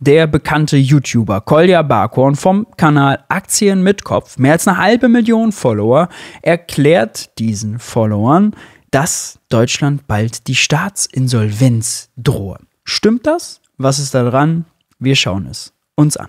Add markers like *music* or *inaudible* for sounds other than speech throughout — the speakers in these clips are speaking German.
Der bekannte YouTuber Kolja Barkhorn vom Kanal Aktien mit Kopf, mehr als eine halbe Million Follower, erklärt diesen Followern, dass Deutschland bald die Staatsinsolvenz drohe. Stimmt das? Was ist da dran? Wir schauen es uns an.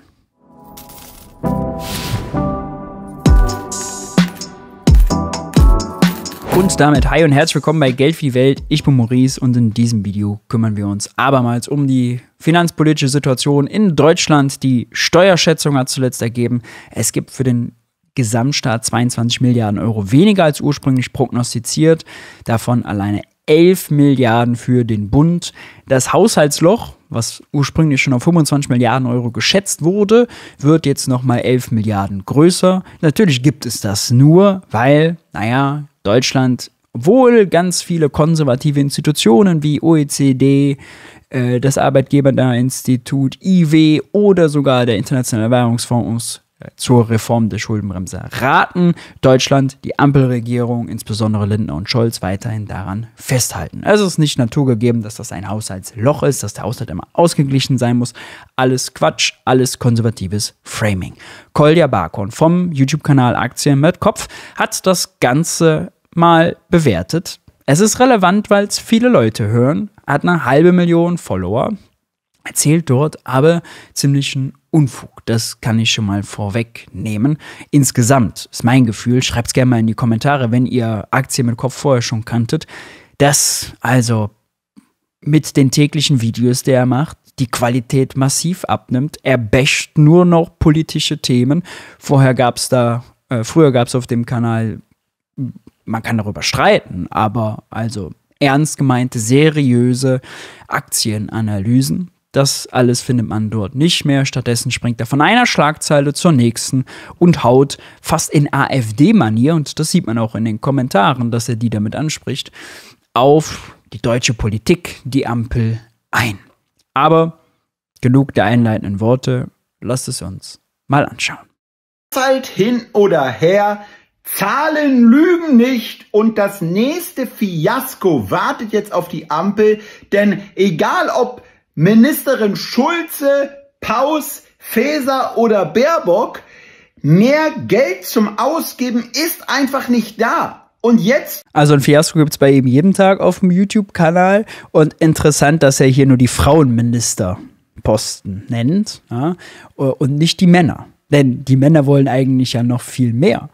Und damit hi und herzlich willkommen bei Geld für die Welt. Ich bin Maurice und in diesem Video kümmern wir uns abermals um die finanzpolitische Situation in Deutschland. Die Steuerschätzung hat zuletzt ergeben, es gibt für den Gesamtstaat 22 Milliarden Euro weniger als ursprünglich prognostiziert, davon alleine 11 Milliarden für den Bund. Das Haushaltsloch, was ursprünglich schon auf 25 Milliarden Euro geschätzt wurde, wird jetzt nochmal 11 Milliarden größer. Natürlich gibt es das nur, weil, naja, Deutschland, obwohl ganz viele konservative Institutionen wie OECD, äh, das Arbeitgeberinstitut, IW oder sogar der Internationale Währungsfonds äh, zur Reform der Schuldenbremse raten. Deutschland, die Ampelregierung, insbesondere Lindner und Scholz, weiterhin daran festhalten. Also es ist nicht naturgegeben, dass das ein Haushaltsloch ist, dass der Haushalt immer ausgeglichen sein muss. Alles Quatsch, alles konservatives Framing. Kolja Barkon vom YouTube-Kanal Aktien mit Kopf hat das Ganze mal bewertet. Es ist relevant, weil es viele Leute hören, hat eine halbe Million Follower, erzählt dort aber ziemlichen Unfug. Das kann ich schon mal vorwegnehmen. Insgesamt ist mein Gefühl, schreibt es gerne mal in die Kommentare, wenn ihr Aktien mit Kopf vorher schon kanntet, dass also mit den täglichen Videos, die er macht, die Qualität massiv abnimmt. Er basht nur noch politische Themen. Vorher gab es da, äh, früher gab es auf dem Kanal man kann darüber streiten, aber also ernst gemeinte, seriöse Aktienanalysen, das alles findet man dort nicht mehr. Stattdessen springt er von einer Schlagzeile zur nächsten und haut fast in AfD-Manier, und das sieht man auch in den Kommentaren, dass er die damit anspricht, auf die deutsche Politik, die Ampel ein. Aber genug der einleitenden Worte, lasst es uns mal anschauen. Zeit hin oder her, Zahlen lügen nicht und das nächste Fiasko wartet jetzt auf die Ampel, denn egal ob Ministerin Schulze, Paus, Feser oder Baerbock, mehr Geld zum Ausgeben ist einfach nicht da. Und jetzt. Also ein Fiasko gibt es bei ihm jeden Tag auf dem YouTube-Kanal. Und interessant, dass er hier nur die Frauenministerposten nennt ja, und nicht die Männer. Denn die Männer wollen eigentlich ja noch viel mehr.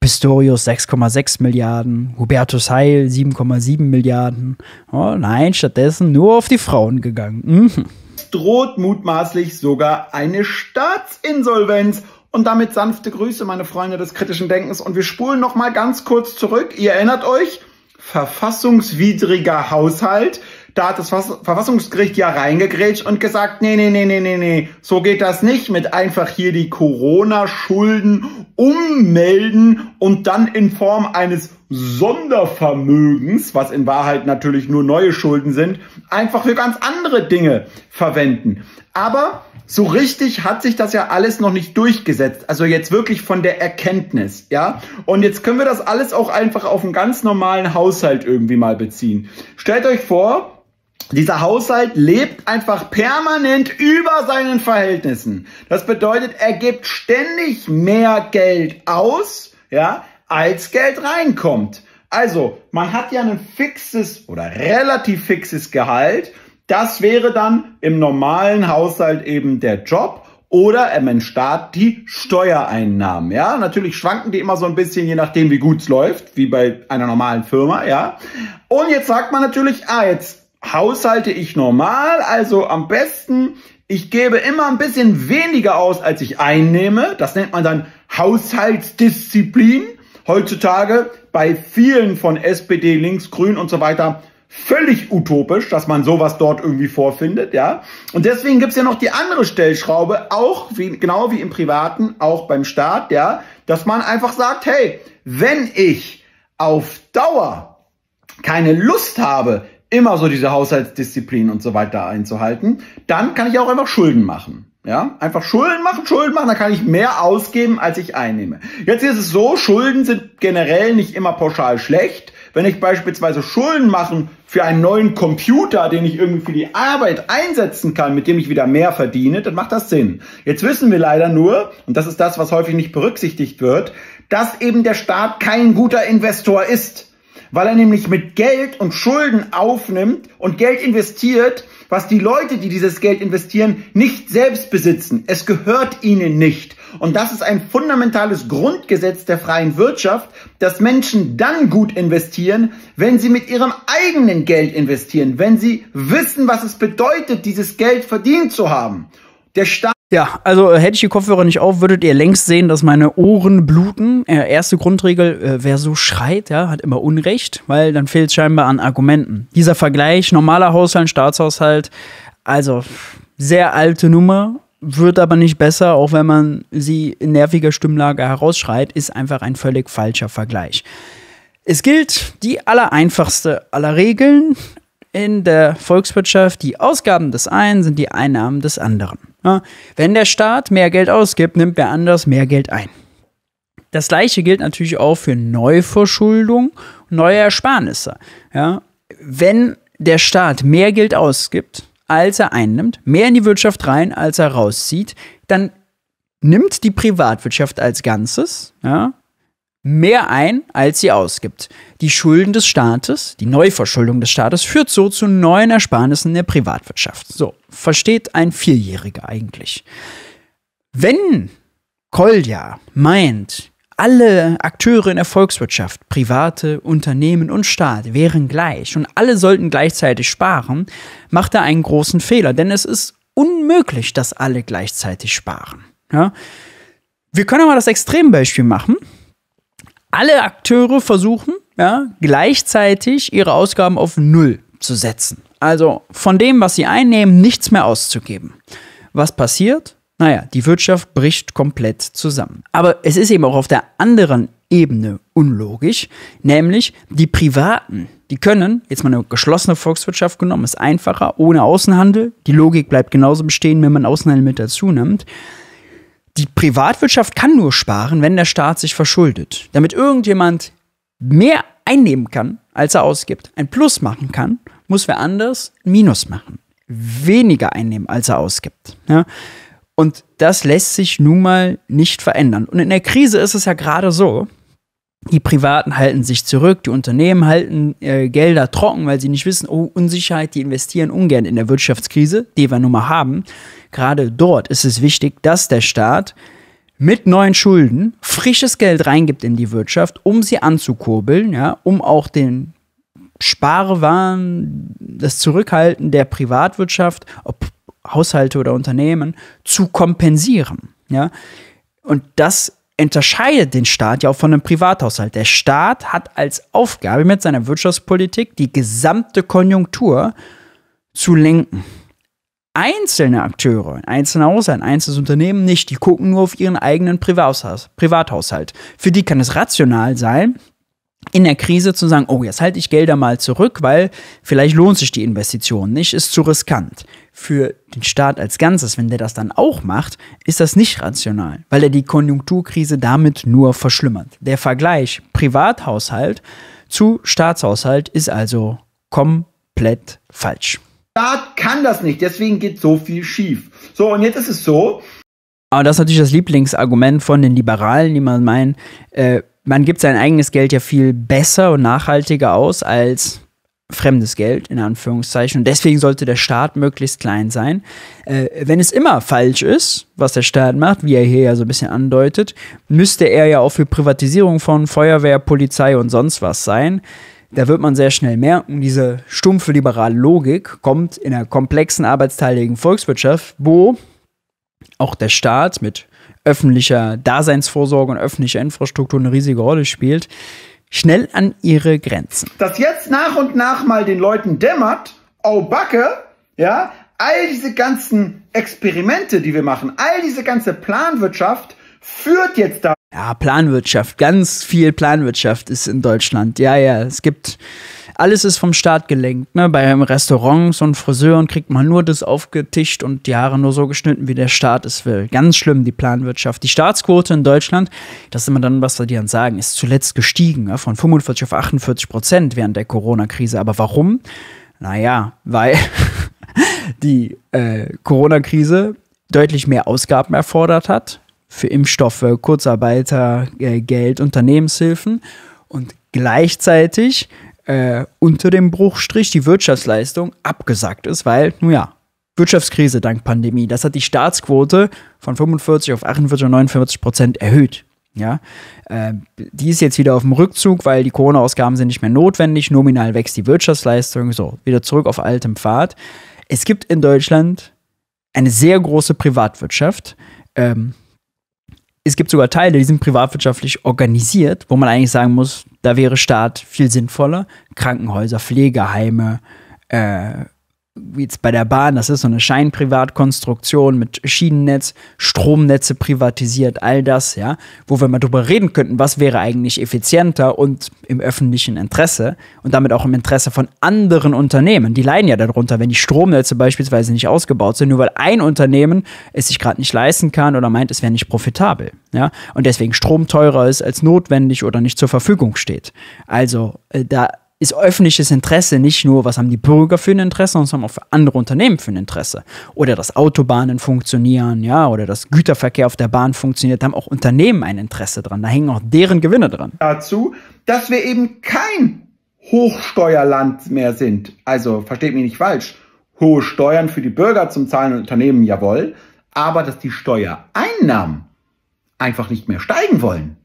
Pistorius 6,6 Milliarden, Hubertus Heil 7,7 Milliarden. Oh nein, stattdessen nur auf die Frauen gegangen. Mhm. Droht mutmaßlich sogar eine Staatsinsolvenz. Und damit sanfte Grüße, meine Freunde des kritischen Denkens. Und wir spulen nochmal ganz kurz zurück. Ihr erinnert euch? Verfassungswidriger Haushalt, da hat das Verfassungsgericht ja reingegrätscht und gesagt, nee, nee, nee, nee, nee, nee, so geht das nicht mit einfach hier die Corona-Schulden ummelden und dann in Form eines Sondervermögens, was in Wahrheit natürlich nur neue Schulden sind, einfach für ganz andere Dinge verwenden. Aber so richtig hat sich das ja alles noch nicht durchgesetzt. Also jetzt wirklich von der Erkenntnis, ja? Und jetzt können wir das alles auch einfach auf einen ganz normalen Haushalt irgendwie mal beziehen. Stellt euch vor, dieser Haushalt lebt einfach permanent über seinen Verhältnissen. Das bedeutet, er gibt ständig mehr Geld aus, ja, als Geld reinkommt. Also, man hat ja ein fixes oder relativ fixes Gehalt. Das wäre dann im normalen Haushalt eben der Job oder im Staat die Steuereinnahmen. Ja, natürlich schwanken die immer so ein bisschen, je nachdem, wie gut es läuft, wie bei einer normalen Firma. Ja, und jetzt sagt man natürlich, ah, jetzt haushalte ich normal, also am besten, ich gebe immer ein bisschen weniger aus, als ich einnehme. Das nennt man dann Haushaltsdisziplin. Heutzutage bei vielen von SPD, Links, Grün und so weiter völlig utopisch, dass man sowas dort irgendwie vorfindet, ja. Und deswegen gibt's ja noch die andere Stellschraube, auch wie, genau wie im Privaten, auch beim Staat, ja, dass man einfach sagt, hey, wenn ich auf Dauer keine Lust habe, immer so diese Haushaltsdisziplin und so weiter einzuhalten, dann kann ich auch einfach Schulden machen. Ja, einfach Schulden machen, Schulden machen, dann kann ich mehr ausgeben, als ich einnehme. Jetzt ist es so, Schulden sind generell nicht immer pauschal schlecht. Wenn ich beispielsweise Schulden machen für einen neuen Computer, den ich irgendwie für die Arbeit einsetzen kann, mit dem ich wieder mehr verdiene, dann macht das Sinn. Jetzt wissen wir leider nur, und das ist das, was häufig nicht berücksichtigt wird, dass eben der Staat kein guter Investor ist weil er nämlich mit Geld und Schulden aufnimmt und Geld investiert, was die Leute, die dieses Geld investieren, nicht selbst besitzen. Es gehört ihnen nicht. Und das ist ein fundamentales Grundgesetz der freien Wirtschaft, dass Menschen dann gut investieren, wenn sie mit ihrem eigenen Geld investieren, wenn sie wissen, was es bedeutet, dieses Geld verdient zu haben. Der Staat. Ja, also äh, hätte ich die Kopfhörer nicht auf, würdet ihr längst sehen, dass meine Ohren bluten. Äh, erste Grundregel, äh, wer so schreit, ja, hat immer Unrecht, weil dann fehlt es scheinbar an Argumenten. Dieser Vergleich, normaler Haushalt, Staatshaushalt, also sehr alte Nummer, wird aber nicht besser, auch wenn man sie in nerviger Stimmlage herausschreit, ist einfach ein völlig falscher Vergleich. Es gilt die allereinfachste aller Regeln in der Volkswirtschaft. Die Ausgaben des einen sind die Einnahmen des anderen. Ja, wenn der Staat mehr Geld ausgibt, nimmt wer anders mehr Geld ein. Das gleiche gilt natürlich auch für Neuverschuldung, neue Ersparnisse. Ja, wenn der Staat mehr Geld ausgibt, als er einnimmt, mehr in die Wirtschaft rein, als er rauszieht, dann nimmt die Privatwirtschaft als Ganzes, ja, mehr ein, als sie ausgibt. Die Schulden des Staates, die Neuverschuldung des Staates, führt so zu neuen Ersparnissen der Privatwirtschaft. So, versteht ein Vierjähriger eigentlich. Wenn Kolja meint, alle Akteure in der Volkswirtschaft, private, Unternehmen und Staat, wären gleich und alle sollten gleichzeitig sparen, macht er einen großen Fehler, denn es ist unmöglich, dass alle gleichzeitig sparen. Ja? Wir können aber das Extrembeispiel machen alle Akteure versuchen, ja, gleichzeitig ihre Ausgaben auf Null zu setzen. Also von dem, was sie einnehmen, nichts mehr auszugeben. Was passiert? Naja, die Wirtschaft bricht komplett zusammen. Aber es ist eben auch auf der anderen Ebene unlogisch, nämlich die Privaten. Die können, jetzt mal eine geschlossene Volkswirtschaft genommen, ist einfacher, ohne Außenhandel. Die Logik bleibt genauso bestehen, wenn man Außenhandel mit dazu nimmt die Privatwirtschaft kann nur sparen, wenn der Staat sich verschuldet. Damit irgendjemand mehr einnehmen kann, als er ausgibt, ein Plus machen kann, muss wer anders ein Minus machen. Weniger einnehmen, als er ausgibt. Ja? Und das lässt sich nun mal nicht verändern. Und in der Krise ist es ja gerade so, die Privaten halten sich zurück, die Unternehmen halten äh, Gelder trocken, weil sie nicht wissen, oh, Unsicherheit, die investieren ungern in der Wirtschaftskrise, die wir nun mal haben gerade dort ist es wichtig, dass der Staat mit neuen Schulden frisches Geld reingibt in die Wirtschaft, um sie anzukurbeln, ja, um auch den Sparwahn, das Zurückhalten der Privatwirtschaft, ob Haushalte oder Unternehmen, zu kompensieren. Ja. Und das unterscheidet den Staat ja auch von einem Privathaushalt. Der Staat hat als Aufgabe mit seiner Wirtschaftspolitik die gesamte Konjunktur zu lenken einzelne Akteure, ein einzelner Haushalt, ein einzelnes Unternehmen nicht. Die gucken nur auf ihren eigenen Privathaushalt. Für die kann es rational sein, in der Krise zu sagen, oh, jetzt halte ich Gelder mal zurück, weil vielleicht lohnt sich die Investition nicht, ist zu riskant. Für den Staat als Ganzes, wenn der das dann auch macht, ist das nicht rational, weil er die Konjunkturkrise damit nur verschlimmert. Der Vergleich Privathaushalt zu Staatshaushalt ist also komplett falsch. Staat kann das nicht, deswegen geht so viel schief. So, und jetzt ist es so. Aber das ist natürlich das Lieblingsargument von den Liberalen, die man meinen, äh, man gibt sein eigenes Geld ja viel besser und nachhaltiger aus als fremdes Geld, in Anführungszeichen. Und deswegen sollte der Staat möglichst klein sein. Äh, wenn es immer falsch ist, was der Staat macht, wie er hier ja so ein bisschen andeutet, müsste er ja auch für Privatisierung von Feuerwehr, Polizei und sonst was sein. Da wird man sehr schnell merken, diese stumpfe liberale Logik kommt in einer komplexen arbeitsteiligen Volkswirtschaft, wo auch der Staat mit öffentlicher Daseinsvorsorge und öffentlicher Infrastruktur eine riesige Rolle spielt, schnell an ihre Grenzen. Dass jetzt nach und nach mal den Leuten dämmert, au Backe, ja, all diese ganzen Experimente, die wir machen, all diese ganze Planwirtschaft führt jetzt da ja, Planwirtschaft, ganz viel Planwirtschaft ist in Deutschland. Ja, ja, es gibt, alles ist vom Staat gelenkt. Ne? Bei Restaurants und Friseuren kriegt man nur das aufgetischt und die Haare nur so geschnitten, wie der Staat es will. Ganz schlimm, die Planwirtschaft. Die Staatsquote in Deutschland, das ist immer dann, was wir dir dann sagen, ist zuletzt gestiegen, ne? von 45 auf 48 Prozent während der Corona-Krise. Aber warum? Naja, weil *laughs* die äh, Corona-Krise deutlich mehr Ausgaben erfordert hat für Impfstoffe, Kurzarbeitergeld, Unternehmenshilfen und gleichzeitig äh, unter dem Bruchstrich die Wirtschaftsleistung abgesackt ist, weil, nun ja, Wirtschaftskrise dank Pandemie. Das hat die Staatsquote von 45 auf 48 und 49 Prozent erhöht. Ja, ähm, die ist jetzt wieder auf dem Rückzug, weil die Corona-Ausgaben sind nicht mehr notwendig. Nominal wächst die Wirtschaftsleistung. So, wieder zurück auf altem Pfad. Es gibt in Deutschland eine sehr große Privatwirtschaft. Ähm, es gibt sogar Teile, die sind privatwirtschaftlich organisiert, wo man eigentlich sagen muss, da wäre Staat viel sinnvoller. Krankenhäuser, Pflegeheime, äh, wie jetzt bei der Bahn, das ist so eine Scheinprivatkonstruktion mit Schienennetz, Stromnetze privatisiert, all das, ja, wo wir mal drüber reden könnten, was wäre eigentlich effizienter und im öffentlichen Interesse und damit auch im Interesse von anderen Unternehmen. Die leiden ja darunter, wenn die Stromnetze beispielsweise nicht ausgebaut sind, nur weil ein Unternehmen es sich gerade nicht leisten kann oder meint, es wäre nicht profitabel, ja, und deswegen Strom teurer ist als notwendig oder nicht zur Verfügung steht. Also, äh, da ist öffentliches Interesse nicht nur, was haben die Bürger für ein Interesse, sondern haben auch für andere Unternehmen für ein Interesse. Oder dass Autobahnen funktionieren, ja, oder dass Güterverkehr auf der Bahn funktioniert, haben auch Unternehmen ein Interesse dran. Da hängen auch deren Gewinne dran. Dazu, dass wir eben kein Hochsteuerland mehr sind. Also versteht mich nicht falsch. Hohe Steuern für die Bürger zum Zahlen und Unternehmen, jawohl. Aber dass die Steuereinnahmen einfach nicht mehr steigen wollen.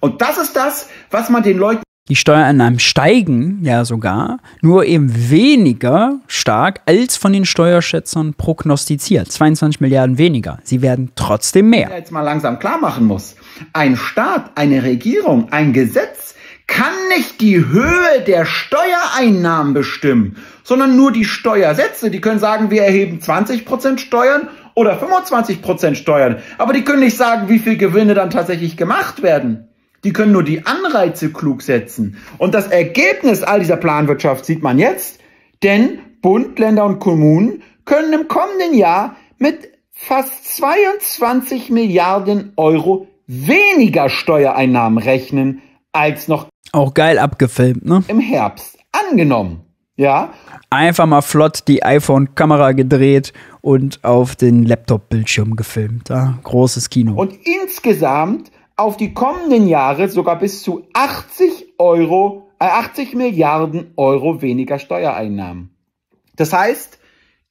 Und das ist das, was man den Leuten die Steuereinnahmen steigen ja sogar, nur eben weniger stark als von den Steuerschätzern prognostiziert. 22 Milliarden weniger. Sie werden trotzdem mehr. Jetzt mal langsam klar machen muss. Ein Staat, eine Regierung, ein Gesetz kann nicht die Höhe der Steuereinnahmen bestimmen, sondern nur die Steuersätze. Die können sagen, wir erheben 20% Steuern oder 25% Steuern. Aber die können nicht sagen, wie viel Gewinne dann tatsächlich gemacht werden. Die können nur die Anreize klug setzen. Und das Ergebnis all dieser Planwirtschaft sieht man jetzt, denn Bund, Länder und Kommunen können im kommenden Jahr mit fast 22 Milliarden Euro weniger Steuereinnahmen rechnen als noch. Auch geil abgefilmt, ne? Im Herbst. Angenommen. Ja. Einfach mal flott die iPhone-Kamera gedreht und auf den Laptop-Bildschirm gefilmt. Ja? Großes Kino. Und insgesamt auf die kommenden Jahre sogar bis zu 80, Euro, 80 äh, Milliarden Euro weniger Steuereinnahmen. Das heißt,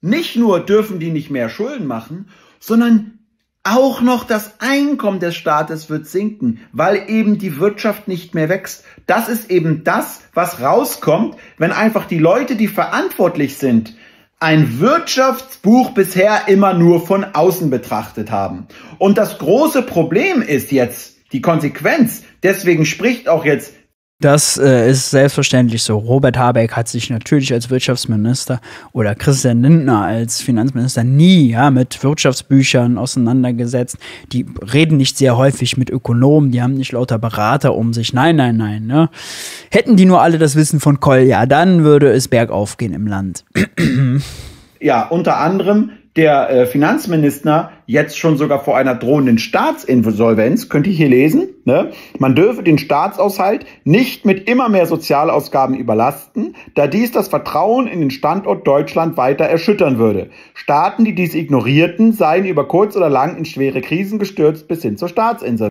nicht nur dürfen die nicht mehr Schulden machen, sondern auch noch das Einkommen des Staates wird sinken, weil eben die Wirtschaft nicht mehr wächst. Das ist eben das, was rauskommt, wenn einfach die Leute, die verantwortlich sind, ein Wirtschaftsbuch bisher immer nur von außen betrachtet haben. Und das große Problem ist jetzt, die Konsequenz, deswegen spricht auch jetzt das äh, ist selbstverständlich so. Robert Habeck hat sich natürlich als Wirtschaftsminister oder Christian Lindner als Finanzminister nie ja, mit Wirtschaftsbüchern auseinandergesetzt. Die reden nicht sehr häufig mit Ökonomen, die haben nicht lauter Berater um sich. Nein, nein, nein. Ne? Hätten die nur alle das Wissen von Kohl, ja, dann würde es bergauf gehen im Land. ja, unter anderem der äh, Finanzminister jetzt schon sogar vor einer drohenden Staatsinsolvenz, könnte ich hier lesen, ne? man dürfe den Staatsaushalt nicht mit immer mehr Sozialausgaben überlasten, da dies das Vertrauen in den Standort Deutschland weiter erschüttern würde. Staaten, die dies ignorierten, seien über kurz oder lang in schwere Krisen gestürzt bis hin zur Staatsinsolvenz.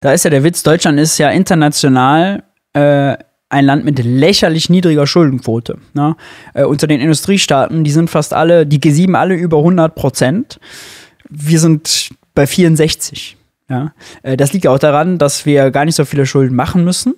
Da ist ja der Witz, Deutschland ist ja international äh, ein Land mit lächerlich niedriger Schuldenquote. Ne? Äh, unter den Industriestaaten, die sind fast alle, die G7 alle über 100 Prozent. Wir sind bei 64. Ja? Äh, das liegt auch daran, dass wir gar nicht so viele Schulden machen müssen.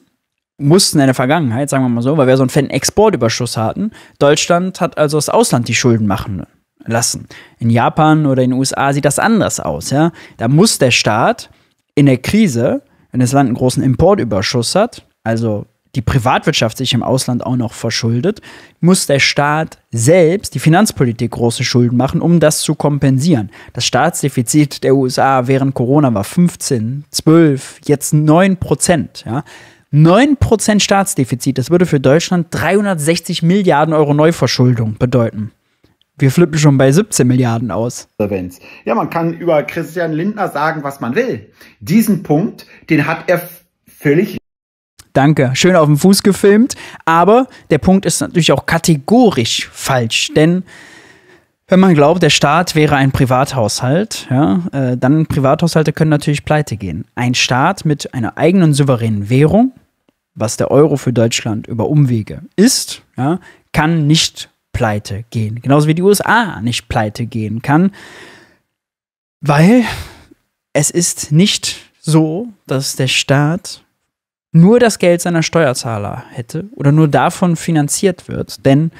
Mussten in der Vergangenheit, sagen wir mal so, weil wir so einen fetten Exportüberschuss hatten. Deutschland hat also das Ausland die Schulden machen lassen. In Japan oder in den USA sieht das anders aus. Ja? Da muss der Staat in der Krise, wenn das Land einen großen Importüberschuss hat, also die Privatwirtschaft sich im Ausland auch noch verschuldet, muss der Staat selbst die Finanzpolitik große Schulden machen, um das zu kompensieren. Das Staatsdefizit der USA während Corona war 15, 12, jetzt 9 Prozent. Ja. 9% Staatsdefizit, das würde für Deutschland 360 Milliarden Euro Neuverschuldung bedeuten. Wir flippen schon bei 17 Milliarden aus. Ja, man kann über Christian Lindner sagen, was man will. Diesen Punkt, den hat er völlig Danke. Schön auf dem Fuß gefilmt. Aber der Punkt ist natürlich auch kategorisch falsch, denn wenn man glaubt, der Staat wäre ein Privathaushalt, ja, äh, dann Privathaushalte können natürlich pleite gehen. Ein Staat mit einer eigenen souveränen Währung, was der Euro für Deutschland über Umwege ist, ja, kann nicht pleite gehen. Genauso wie die USA nicht pleite gehen kann, weil es ist nicht so, dass der Staat nur das Geld seiner Steuerzahler hätte oder nur davon finanziert wird. Denn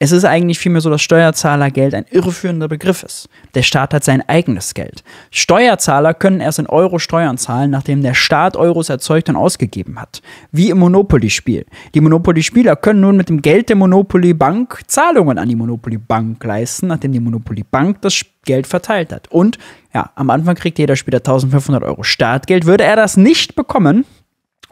es ist eigentlich vielmehr so, dass Steuerzahlergeld ein irreführender Begriff ist. Der Staat hat sein eigenes Geld. Steuerzahler können erst in Euro Steuern zahlen, nachdem der Staat Euros erzeugt und ausgegeben hat. Wie im Monopoly-Spiel. Die Monopoly-Spieler können nun mit dem Geld der Monopoly-Bank Zahlungen an die Monopoly-Bank leisten, nachdem die Monopoly-Bank das Geld verteilt hat. Und ja, am Anfang kriegt jeder Spieler 1500 Euro Startgeld. Würde er das nicht bekommen,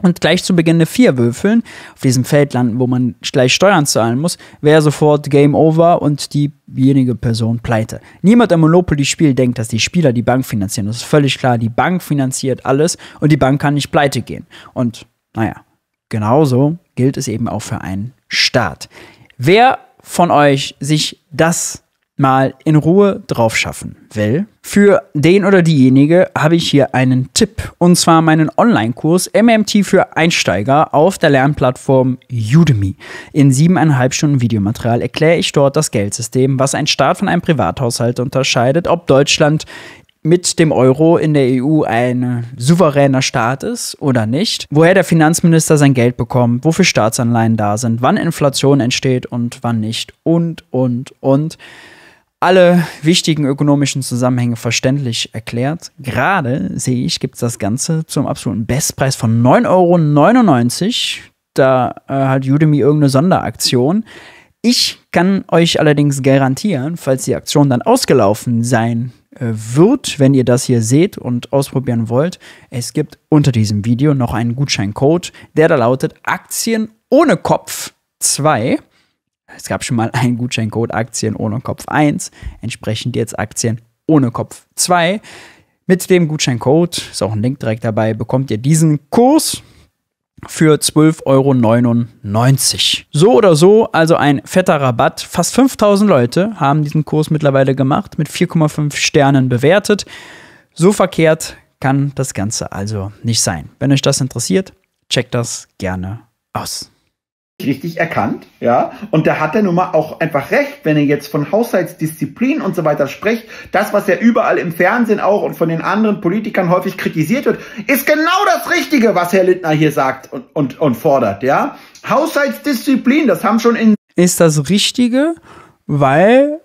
und gleich zu Beginn vier Würfeln auf diesem Feld landen, wo man gleich Steuern zahlen muss, wäre sofort Game Over und diejenige Person pleite. Niemand im Monopoly-Spiel denkt, dass die Spieler die Bank finanzieren. Das ist völlig klar. Die Bank finanziert alles und die Bank kann nicht pleite gehen. Und naja, genauso gilt es eben auch für einen Staat. Wer von euch sich das mal in Ruhe drauf schaffen will, für den oder diejenige habe ich hier einen Tipp und zwar meinen Online-Kurs MMT für Einsteiger auf der Lernplattform Udemy. In siebeneinhalb Stunden Videomaterial erkläre ich dort das Geldsystem, was ein Staat von einem Privathaushalt unterscheidet, ob Deutschland mit dem Euro in der EU ein souveräner Staat ist oder nicht, woher der Finanzminister sein Geld bekommt, wofür Staatsanleihen da sind, wann Inflation entsteht und wann nicht und, und, und alle wichtigen ökonomischen Zusammenhänge verständlich erklärt. Gerade sehe ich, gibt es das Ganze zum absoluten Bestpreis von 9,99 Euro. Da äh, hat Udemy irgendeine Sonderaktion. Ich kann euch allerdings garantieren, falls die Aktion dann ausgelaufen sein äh, wird, wenn ihr das hier seht und ausprobieren wollt, es gibt unter diesem Video noch einen Gutscheincode, der da lautet Aktien ohne Kopf 2 es gab schon mal *laughs* einen Gutscheincode Aktien ohne Kopf 1, entsprechend jetzt Aktien ohne Kopf 2. Mit dem Gutscheincode, ist auch ein Link direkt dabei, bekommt ihr diesen Kurs für 12,99 Euro. So oder so, also ein fetter Rabatt. Fast 5000 Leute haben diesen Kurs mittlerweile gemacht, mit 4,5 Sternen bewertet. So verkehrt kann das Ganze also nicht sein. Wenn euch das interessiert, checkt das gerne aus richtig erkannt, ja. Und da hat er nun mal auch einfach recht, wenn er jetzt von Haushaltsdisziplin und so weiter spricht. Das, was ja überall im Fernsehen auch und von den anderen Politikern häufig kritisiert wird, ist genau das Richtige, was Herr Lindner hier sagt und, und, und fordert, ja. Haushaltsdisziplin, das haben schon in. Ist das Richtige, weil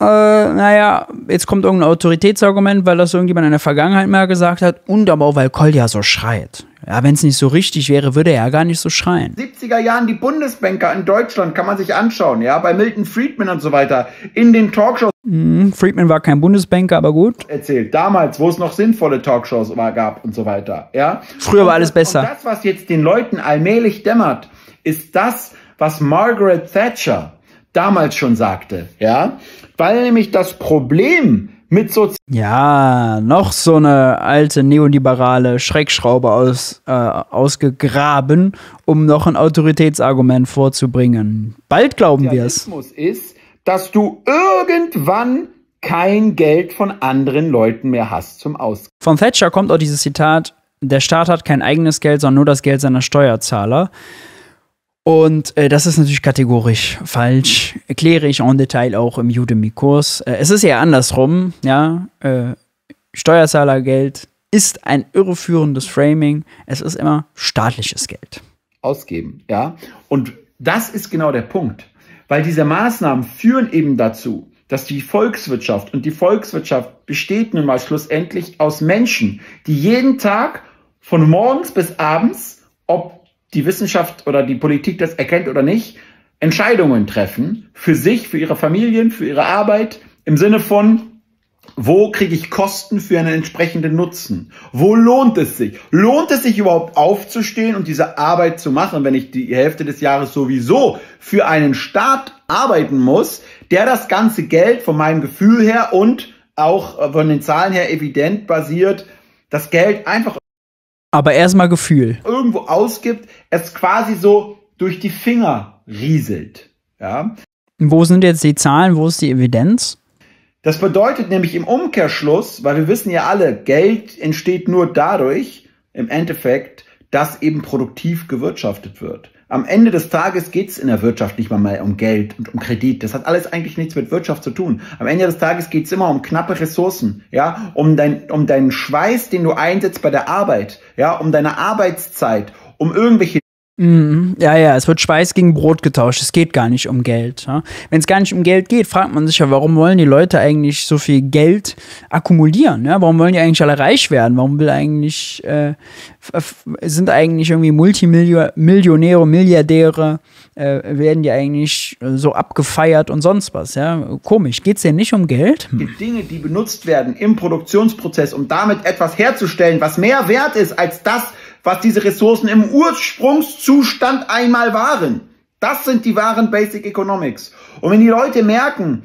äh, naja, jetzt kommt irgendein Autoritätsargument, weil das irgendjemand in der Vergangenheit mal gesagt hat und aber auch, weil Kolja so schreit. Ja, wenn es nicht so richtig wäre, würde er ja gar nicht so schreien. 70er Jahren die Bundesbanker in Deutschland kann man sich anschauen, ja, bei Milton Friedman und so weiter, in den Talkshows. Mhm, Friedman war kein Bundesbanker, aber gut. Erzählt, damals, wo es noch sinnvolle Talkshows war, gab und so weiter, ja. Früher und war alles besser. Und das, was jetzt den Leuten allmählich dämmert, ist das, was Margaret Thatcher damals schon sagte, ja. Weil nämlich das Problem mit Sozi Ja, noch so eine alte neoliberale Schreckschraube aus, äh, ausgegraben, um noch ein Autoritätsargument vorzubringen. Bald glauben wir es. ist, dass du irgendwann kein Geld von anderen Leuten mehr hast zum Ausgeben. Von Thatcher kommt auch dieses Zitat, der Staat hat kein eigenes Geld, sondern nur das Geld seiner Steuerzahler. Und äh, das ist natürlich kategorisch falsch. Erkläre ich en Detail auch im Udemy-Kurs. Äh, es ist eher andersrum, ja. Äh, Steuerzahlergeld ist ein irreführendes Framing. Es ist immer staatliches Geld. Ausgeben, ja. Und das ist genau der Punkt. Weil diese Maßnahmen führen eben dazu, dass die Volkswirtschaft und die Volkswirtschaft besteht nun mal schlussendlich aus Menschen, die jeden Tag von morgens bis abends, ob die Wissenschaft oder die Politik das erkennt oder nicht, Entscheidungen treffen für sich, für ihre Familien, für ihre Arbeit im Sinne von, wo kriege ich Kosten für einen entsprechenden Nutzen? Wo lohnt es sich? Lohnt es sich überhaupt aufzustehen und diese Arbeit zu machen, wenn ich die Hälfte des Jahres sowieso für einen Staat arbeiten muss, der das ganze Geld von meinem Gefühl her und auch äh, von den Zahlen her evident basiert, das Geld einfach aber erstmal Gefühl. Irgendwo ausgibt, es quasi so durch die Finger rieselt. Ja? Wo sind jetzt die Zahlen? Wo ist die Evidenz? Das bedeutet nämlich im Umkehrschluss, weil wir wissen ja alle, Geld entsteht nur dadurch, im Endeffekt, dass eben produktiv gewirtschaftet wird. Am Ende des Tages geht es in der Wirtschaft nicht mal mehr um Geld und um Kredit. Das hat alles eigentlich nichts mit Wirtschaft zu tun. Am Ende des Tages geht es immer um knappe Ressourcen, ja, um, dein, um deinen Schweiß, den du einsetzt bei der Arbeit, ja, um deine Arbeitszeit, um irgendwelche Mhm. Ja, ja, es wird Schweiß gegen Brot getauscht. Es geht gar nicht um Geld. Ja? Wenn es gar nicht um Geld geht, fragt man sich ja, warum wollen die Leute eigentlich so viel Geld akkumulieren? Ja? Warum wollen die eigentlich alle reich werden? Warum will eigentlich, äh, sind eigentlich irgendwie Multimillionäre, Milliardäre, äh, werden die eigentlich so abgefeiert und sonst was? Ja? Komisch. Geht es denn nicht um Geld? Hm. Die Dinge, die benutzt werden im Produktionsprozess, um damit etwas herzustellen, was mehr wert ist als das, was diese Ressourcen im Ursprungszustand einmal waren. Das sind die wahren Basic Economics. Und wenn die Leute merken,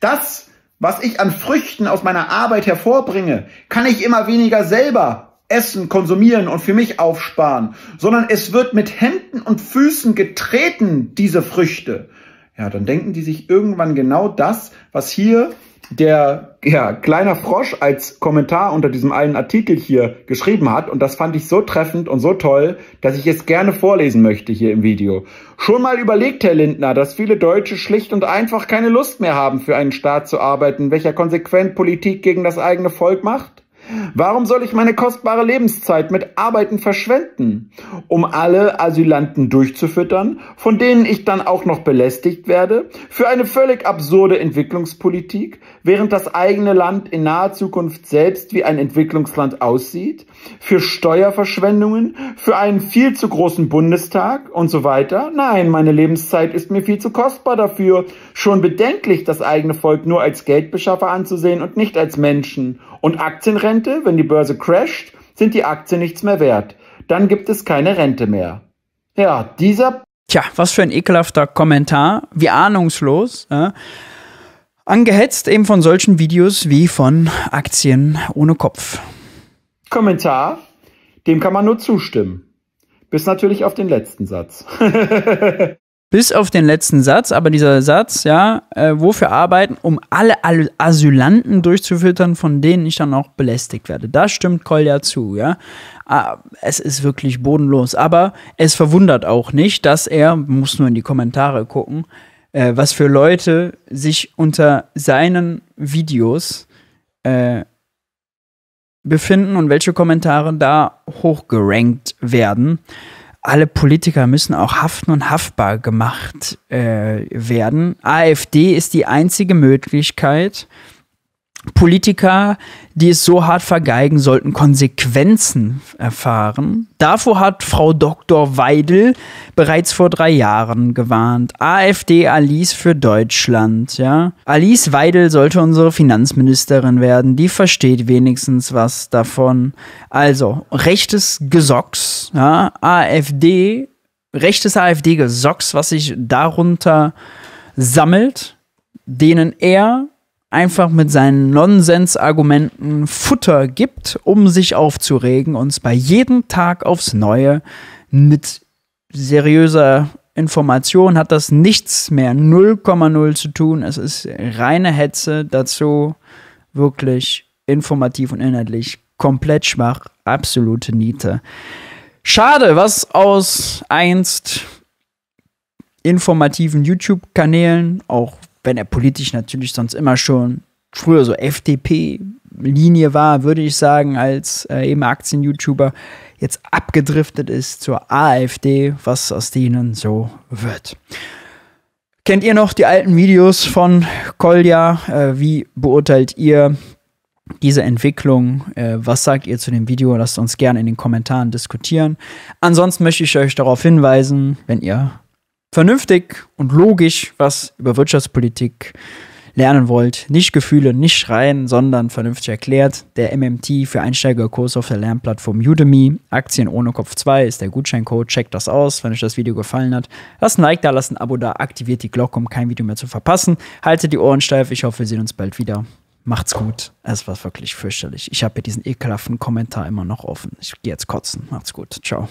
das, was ich an Früchten aus meiner Arbeit hervorbringe, kann ich immer weniger selber essen, konsumieren und für mich aufsparen, sondern es wird mit Händen und Füßen getreten, diese Früchte. Ja, dann denken die sich irgendwann genau das, was hier der ja, kleiner Frosch als Kommentar unter diesem einen Artikel hier geschrieben hat. Und das fand ich so treffend und so toll, dass ich es gerne vorlesen möchte hier im Video. Schon mal überlegt, Herr Lindner, dass viele Deutsche schlicht und einfach keine Lust mehr haben, für einen Staat zu arbeiten, welcher konsequent Politik gegen das eigene Volk macht? Warum soll ich meine kostbare Lebenszeit mit Arbeiten verschwenden, um alle Asylanten durchzufüttern, von denen ich dann auch noch belästigt werde, für eine völlig absurde Entwicklungspolitik, während das eigene Land in naher Zukunft selbst wie ein Entwicklungsland aussieht, für Steuerverschwendungen, für einen viel zu großen Bundestag und so weiter? Nein, meine Lebenszeit ist mir viel zu kostbar dafür. Schon bedenklich, das eigene Volk nur als Geldbeschaffer anzusehen und nicht als Menschen und Aktienrente, wenn die Börse crasht, sind die Aktien nichts mehr wert. Dann gibt es keine Rente mehr. Ja, dieser. Tja, was für ein ekelhafter Kommentar. Wie ahnungslos. Ja. Äh. Angehetzt eben von solchen Videos wie von Aktien ohne Kopf. Kommentar, dem kann man nur zustimmen. Bis natürlich auf den letzten Satz. *laughs* Bis auf den letzten Satz, aber dieser Satz, ja, äh, wofür arbeiten, um alle Asylanten durchzufüttern, von denen ich dann auch belästigt werde. Da stimmt Kolja zu, ja. Ah, es ist wirklich bodenlos. Aber es verwundert auch nicht, dass er, muss nur in die Kommentare gucken, äh, was für Leute sich unter seinen Videos äh, befinden und welche Kommentare da hochgerankt werden alle Politiker müssen auch haften und haftbar gemacht äh, werden. AfD ist die einzige Möglichkeit, Politiker, die es so hart vergeigen, sollten Konsequenzen erfahren. Davor hat Frau Dr. Weidel bereits vor drei Jahren gewarnt. AfD Alice für Deutschland, ja. Alice Weidel sollte unsere Finanzministerin werden. Die versteht wenigstens was davon. Also, rechtes Gesocks, ja. AfD, rechtes AfD-Gesocks, was sich darunter sammelt, denen er einfach mit seinen Nonsens-Argumenten Futter gibt, um sich aufzuregen, und bei jedem Tag aufs Neue mit seriöser Information hat das nichts mehr 0,0 zu tun. Es ist reine Hetze dazu, wirklich informativ und inhaltlich komplett schwach, absolute Niete. Schade, was aus einst informativen YouTube-Kanälen, auch wenn er politisch natürlich sonst immer schon früher so FDP-Linie war, würde ich sagen, als äh, eben Aktien-YouTuber, jetzt abgedriftet ist zur AfD, was aus denen so wird. Kennt ihr noch die alten Videos von Kolja? Äh, wie beurteilt ihr diese Entwicklung? Äh, was sagt ihr zu dem Video? Lasst uns gerne in den Kommentaren diskutieren. Ansonsten möchte ich euch darauf hinweisen, wenn ihr vernünftig und logisch was über Wirtschaftspolitik lernen wollt, nicht Gefühle, nicht schreien, sondern vernünftig erklärt. Der MMT für Einsteigerkurs auf der Lernplattform Udemy. Aktien ohne Kopf 2 ist der Gutscheincode. Checkt das aus, wenn euch das Video gefallen hat. Lasst ein Like da, lasst ein Abo da, aktiviert die Glocke, um kein Video mehr zu verpassen. Haltet die Ohren steif. Ich hoffe, wir sehen uns bald wieder. Macht's gut. Es war wirklich fürchterlich. Ich habe hier diesen ekelhaften Kommentar immer noch offen. Ich gehe jetzt kotzen. Macht's gut. Ciao.